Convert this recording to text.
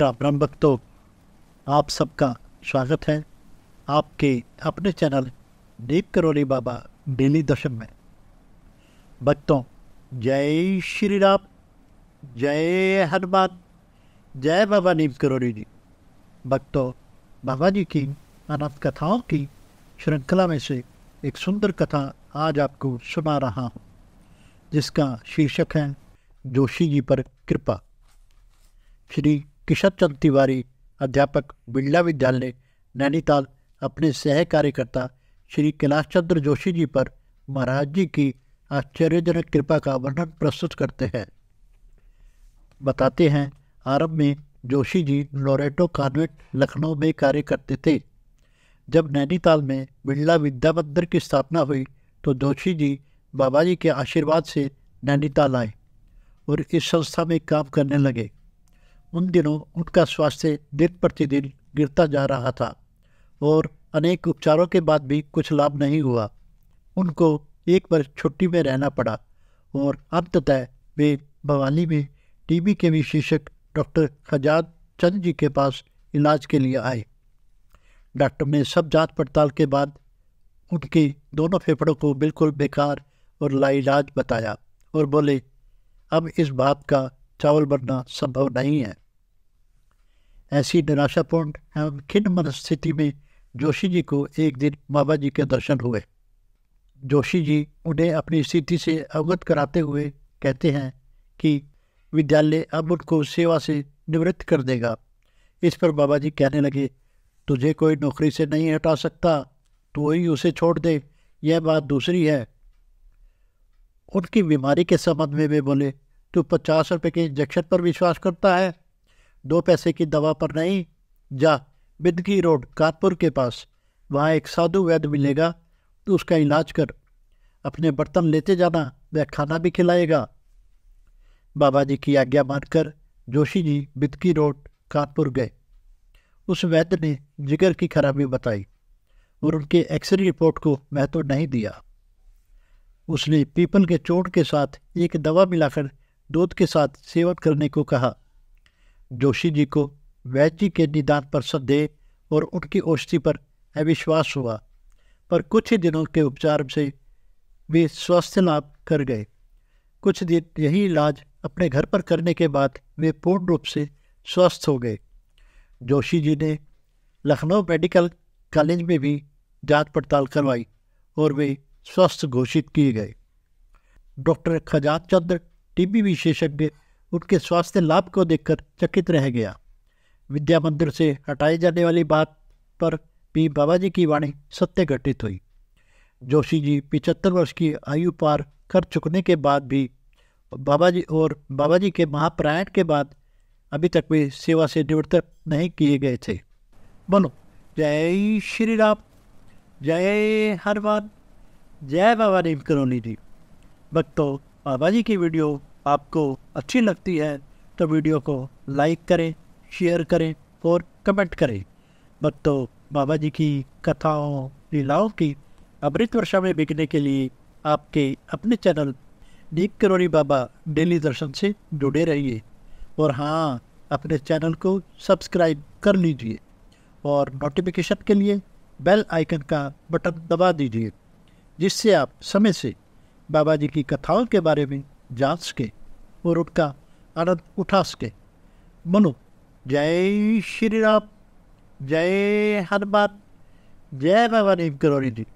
राम राम भक्तों आप सबका स्वागत है आपके अपने चैनल दीप करोली बाबा डेली दशम में भक्तों जय श्री राम जय हनुमान जय बाबा दीप करोली जी भक्तों बाबा जी की अनंत कथाओं की श्रृंखला में से एक सुंदर कथा आज आपको सुना रहा हूँ जिसका शीर्षक है जोशी जी पर कृपा श्री किशन चंद तिवारी अध्यापक बिरला विद्यालय नैनीताल अपने सह कार्यकर्ता श्री कैलाश चंद्र जोशी जी पर महाराज जी की आश्चर्यजनक कृपा का वर्णन प्रस्तुत करते हैं बताते हैं आरंभ में जोशी जी लोरेटो कॉन्वेंट लखनऊ में कार्य करते थे जब नैनीताल में बिरला विद्या मंदिर की स्थापना हुई तो जोशी जी बाबा जी के आशीर्वाद से नैनीताल आए और इस संस्था में काम करने लगे उन दिनों उनका स्वास्थ्य दिन प्रतिदिन गिरता जा रहा था और अनेक उपचारों के बाद भी कुछ लाभ नहीं हुआ उनको एक बार छुट्टी में रहना पड़ा और अंततः वे भवानी में टीबी के विशेषज्ञ डॉक्टर खजाद चंद जी के पास इलाज के लिए आए डॉक्टर ने सब जांच पड़ताल के बाद उनके दोनों फेफड़ों को बिल्कुल बेकार और लाइलाज बताया और बोले अब इस बात का चावल बनना संभव नहीं है ऐसी निराशापूर्ण एवं खिन्न मनस्थिति में जोशी जी को एक दिन बाबा जी के दर्शन हुए जोशी जी उन्हें अपनी स्थिति से अवगत कराते हुए कहते हैं कि विद्यालय अब उनको सेवा से निवृत्त कर देगा इस पर बाबा जी कहने लगे तुझे कोई नौकरी से नहीं हटा सकता तो ही उसे छोड़ दे यह बात दूसरी है उनकी बीमारी के संबंध में वे बोले तू पचास रुपये के इंजेक्शन पर विश्वास करता है दो पैसे की दवा पर नहीं जा बिदगी रोड कानपुर के पास वहाँ एक साधु वैद्य मिलेगा तो उसका इलाज कर अपने बर्तन लेते जाना वह खाना भी खिलाएगा बाबा जी की आज्ञा मानकर जोशी जी बिदकी रोड कानपुर गए उस वैद्य ने जिगर की खराबी बताई और उनके एक्सरे रिपोर्ट को महत्व नहीं दिया उसने पीपल के चोट के साथ एक दवा मिलाकर दूध के साथ सेवन करने को कहा जोशी जी को वैची के निदान पर संदेह और उनकी औषधि पर अविश्वास हुआ पर कुछ ही दिनों के उपचार से वे स्वास्थ्य लाभ कर गए कुछ दिन यही इलाज अपने घर पर करने के बाद वे पूर्ण रूप से स्वस्थ हो गए जोशी जी ने लखनऊ मेडिकल कॉलेज में भी जांच पड़ताल करवाई और वे स्वस्थ घोषित किए गए डॉक्टर खजात चंद्र टीबी विशेषज्ञ उनके स्वास्थ्य लाभ को देखकर चकित रह गया विद्या मंदिर से हटाए जाने वाली बात पर भी बाबा जी की वाणी सत्य घटित हुई जोशी जी पिचहत्तर वर्ष की आयु पार कर चुकने के बाद भी बाबा जी और बाबा जी के महाप्रायण के बाद अभी तक भी सेवा से निवृत्त नहीं किए गए थे बोलो जय श्री राम जय हनुमान जय बाबा नीम करोनी जी भक्तों बाबा जी की वीडियो आपको अच्छी लगती है तो वीडियो को लाइक करें शेयर करें और कमेंट करें भक्तों बाबा जी की कथाओं लीलाओं की अमृत वर्षा में बिकने के लिए आपके अपने चैनल नीक करोरी बाबा डेली दर्शन से जुड़े रहिए और हाँ अपने चैनल को सब्सक्राइब कर लीजिए और नोटिफिकेशन के लिए बेल आइकन का बटन दबा दीजिए जिससे आप समय से बाबा जी की कथाओं के बारे में जा सके और उनका आनंद उठा सके मनो जय श्री राम जय हनुमान जय भवानी करौरी जी